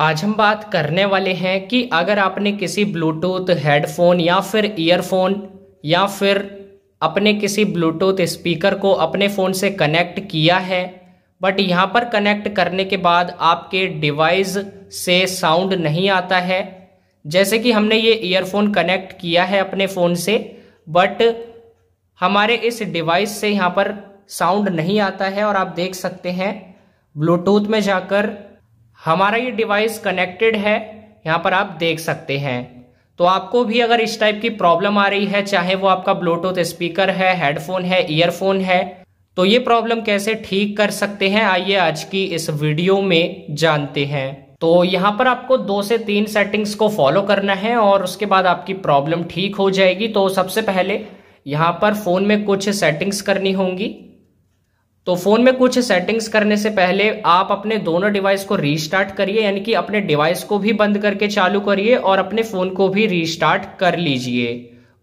आज हम बात करने वाले हैं कि अगर आपने किसी ब्लूटूथ हेडफोन या फिर ईयरफोन या फिर अपने किसी ब्लूटूथ स्पीकर को अपने फ़ोन से कनेक्ट किया है बट यहाँ पर कनेक्ट करने के बाद आपके डिवाइस से साउंड नहीं आता है जैसे कि हमने ये ईयरफोन कनेक्ट किया है अपने फ़ोन से बट हमारे इस डिवाइस से यहाँ पर साउंड नहीं आता है और आप देख सकते हैं ब्लूटूथ में जाकर हमारा ये डिवाइस कनेक्टेड है यहाँ पर आप देख सकते हैं तो आपको भी अगर इस टाइप की प्रॉब्लम आ रही है चाहे वो आपका ब्लूटूथ स्पीकर है हेडफोन है ईयरफोन है तो ये प्रॉब्लम कैसे ठीक कर सकते हैं आइए आज की इस वीडियो में जानते हैं तो यहाँ पर आपको दो से तीन सेटिंग्स को फॉलो करना है और उसके बाद आपकी प्रॉब्लम ठीक हो जाएगी तो सबसे पहले यहाँ पर फ़ोन में कुछ सेटिंग्स करनी होंगी तो फोन में कुछ सेटिंग्स करने से पहले आप अपने दोनों डिवाइस को रीस्टार्ट करिए यानी कि अपने डिवाइस को भी बंद करके चालू करिए और अपने फोन को भी रीस्टार्ट कर लीजिए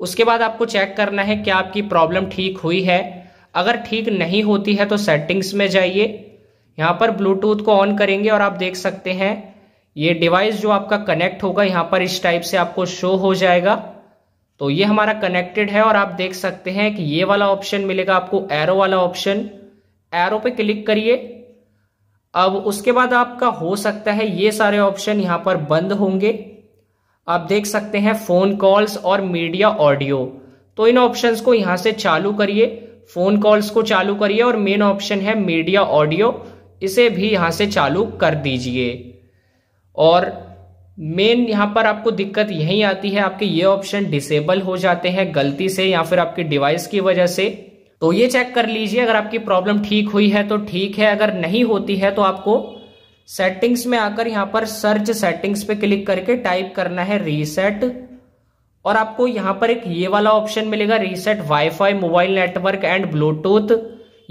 उसके बाद आपको चेक करना है क्या आपकी प्रॉब्लम ठीक हुई है अगर ठीक नहीं होती है तो सेटिंग्स में जाइए यहाँ पर ब्लूटूथ को ऑन करेंगे और आप देख सकते हैं ये डिवाइस जो आपका कनेक्ट होगा यहाँ पर इस टाइप से आपको शो हो जाएगा तो ये हमारा कनेक्टेड है और आप देख सकते हैं कि ये वाला ऑप्शन मिलेगा आपको एरो वाला ऑप्शन एरो पे क्लिक करिए अब उसके बाद आपका हो सकता है ये सारे ऑप्शन यहां पर बंद होंगे आप देख सकते हैं फ़ोन कॉल्स और मीडिया ऑडियो तो इन ऑप्शंस को यहां से चालू करिए फ़ोन कॉल्स को चालू करिए और मेन ऑप्शन है मीडिया ऑडियो इसे भी यहां से चालू कर दीजिए और मेन यहां पर आपको दिक्कत यही आती है आपके ये ऑप्शन डिसेबल हो जाते हैं गलती से या फिर आपके डिवाइस की वजह से तो ये चेक कर लीजिए अगर आपकी प्रॉब्लम ठीक हुई है तो ठीक है अगर नहीं होती है तो आपको सेटिंग्स में आकर यहां पर सर्च सेटिंग्स पे क्लिक करके टाइप करना है रीसेट और आपको यहां पर एक ये वाला ऑप्शन मिलेगा reset wifi mobile network and Bluetooth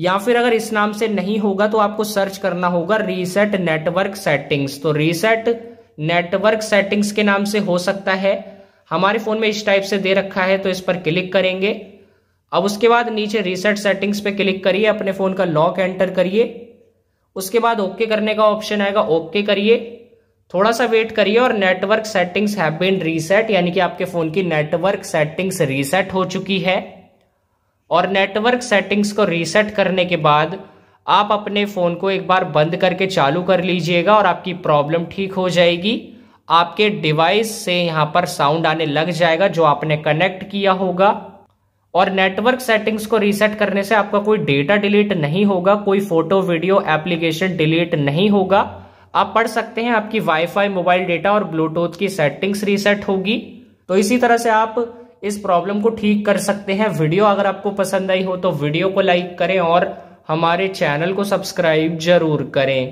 या फिर अगर इस नाम से नहीं होगा तो आपको सर्च करना होगा रीसेट नेटवर्क सेटिंग्स तो रीसेट नेटवर्क सेटिंग्स के नाम से हो सकता है हमारे फोन में इस टाइप से दे रखा है तो इस पर क्लिक करेंगे अब उसके बाद नीचे रीसेट सेटिंग्स पे क्लिक करिए अपने फ़ोन का लॉक एंटर करिए उसके बाद ओके करने का ऑप्शन आएगा ओके करिए थोड़ा सा वेट करिए और network settings have been reset यानी कि आपके फ़ोन की नेटवर्क सेटिंग्स रीसेट हो चुकी है और नेटवर्क सेटिंग्स को रीसेट करने के बाद आप अपने फ़ोन को एक बार बंद करके चालू कर लीजिएगा और आपकी प्रॉब्लम ठीक हो जाएगी आपके डिवाइस से यहाँ पर साउंड आने लग जाएगा जो आपने कनेक्ट किया होगा और नेटवर्क सेटिंग्स को रीसेट करने से आपका कोई डेटा डिलीट नहीं होगा कोई फोटो वीडियो एप्लीकेशन डिलीट नहीं होगा आप पढ़ सकते हैं आपकी वाईफाई मोबाइल डेटा और ब्लूटूथ की सेटिंग्स रीसेट होगी तो इसी तरह से आप इस प्रॉब्लम को ठीक कर सकते हैं वीडियो अगर आपको पसंद आई हो तो वीडियो को लाइक करें और हमारे चैनल को सब्सक्राइब जरूर करें